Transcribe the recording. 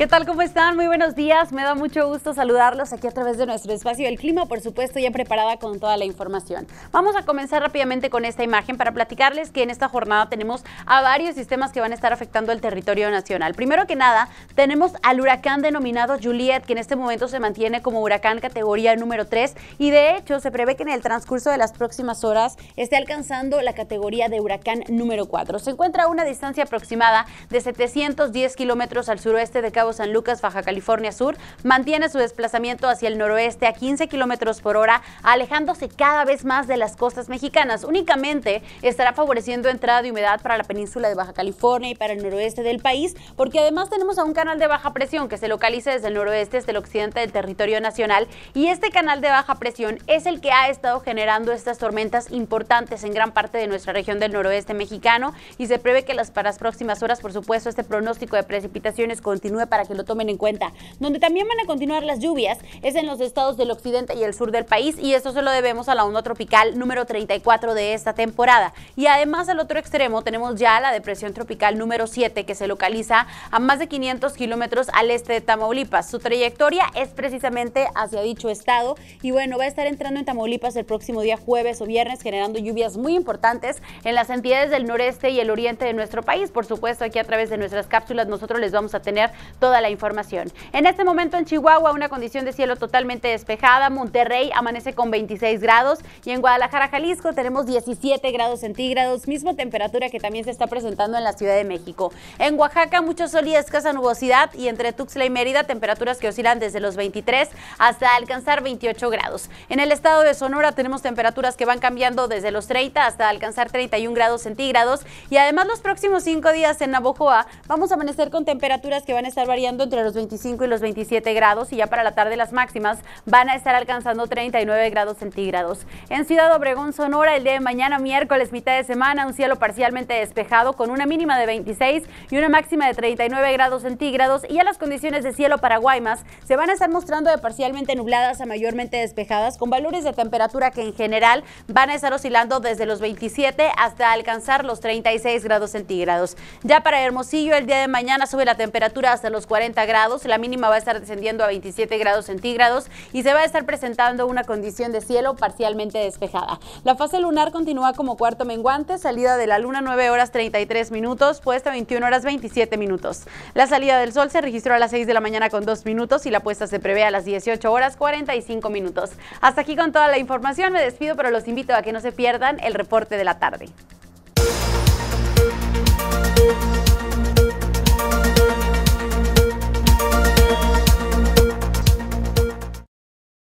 ¿Qué tal? ¿Cómo están? Muy buenos días. Me da mucho gusto saludarlos aquí a través de nuestro espacio del clima, por supuesto, ya preparada con toda la información. Vamos a comenzar rápidamente con esta imagen para platicarles que en esta jornada tenemos a varios sistemas que van a estar afectando el territorio nacional. Primero que nada, tenemos al huracán denominado Juliet, que en este momento se mantiene como huracán categoría número 3 y de hecho se prevé que en el transcurso de las próximas horas esté alcanzando la categoría de huracán número 4. Se encuentra a una distancia aproximada de 710 kilómetros al suroeste de Cabo San Lucas, Baja California Sur, mantiene su desplazamiento hacia el noroeste a 15 kilómetros por hora, alejándose cada vez más de las costas mexicanas. Únicamente estará favoreciendo entrada de humedad para la península de Baja California y para el noroeste del país, porque además tenemos a un canal de baja presión que se localiza desde el noroeste hasta el occidente del territorio nacional. Y este canal de baja presión es el que ha estado generando estas tormentas importantes en gran parte de nuestra región del noroeste mexicano. Y se prevé que las, para las próximas horas, por supuesto, este pronóstico de precipitaciones continúe para que lo tomen en cuenta. Donde también van a continuar las lluvias es en los estados del occidente y el sur del país y eso se lo debemos a la onda tropical número 34 de esta temporada. Y además al otro extremo tenemos ya la depresión tropical número 7 que se localiza a más de 500 kilómetros al este de Tamaulipas. Su trayectoria es precisamente hacia dicho estado y bueno, va a estar entrando en Tamaulipas el próximo día jueves o viernes generando lluvias muy importantes en las entidades del noreste y el oriente de nuestro país. Por supuesto, aquí a través de nuestras cápsulas nosotros les vamos a tener todo la información. En este momento en Chihuahua una condición de cielo totalmente despejada, Monterrey amanece con 26 grados y en Guadalajara, Jalisco tenemos 17 grados centígrados, misma temperatura que también se está presentando en la Ciudad de México. En Oaxaca mucho sol y escasa nubosidad y entre Tuxtla y Mérida temperaturas que oscilan desde los 23 hasta alcanzar 28 grados. En el estado de Sonora tenemos temperaturas que van cambiando desde los 30 hasta alcanzar 31 grados centígrados y además los próximos 5 días en Navojoa vamos a amanecer con temperaturas que van a estar variando entre los 25 y los 27 grados y ya para la tarde las máximas van a estar alcanzando 39 grados centígrados. En Ciudad Obregón, Sonora, el día de mañana, miércoles, mitad de semana, un cielo parcialmente despejado con una mínima de 26 y una máxima de 39 grados centígrados y ya las condiciones de cielo para Guaymas se van a estar mostrando de parcialmente nubladas a mayormente despejadas con valores de temperatura que en general van a estar oscilando desde los 27 hasta alcanzar los 36 grados centígrados. Ya para Hermosillo, el día de mañana sube la temperatura hasta los 40 grados, la mínima va a estar descendiendo a 27 grados centígrados y se va a estar presentando una condición de cielo parcialmente despejada. La fase lunar continúa como cuarto menguante, salida de la luna 9 horas 33 minutos, puesta 21 horas 27 minutos. La salida del sol se registró a las 6 de la mañana con 2 minutos y la puesta se prevé a las 18 horas 45 minutos. Hasta aquí con toda la información, me despido, pero los invito a que no se pierdan el reporte de la tarde.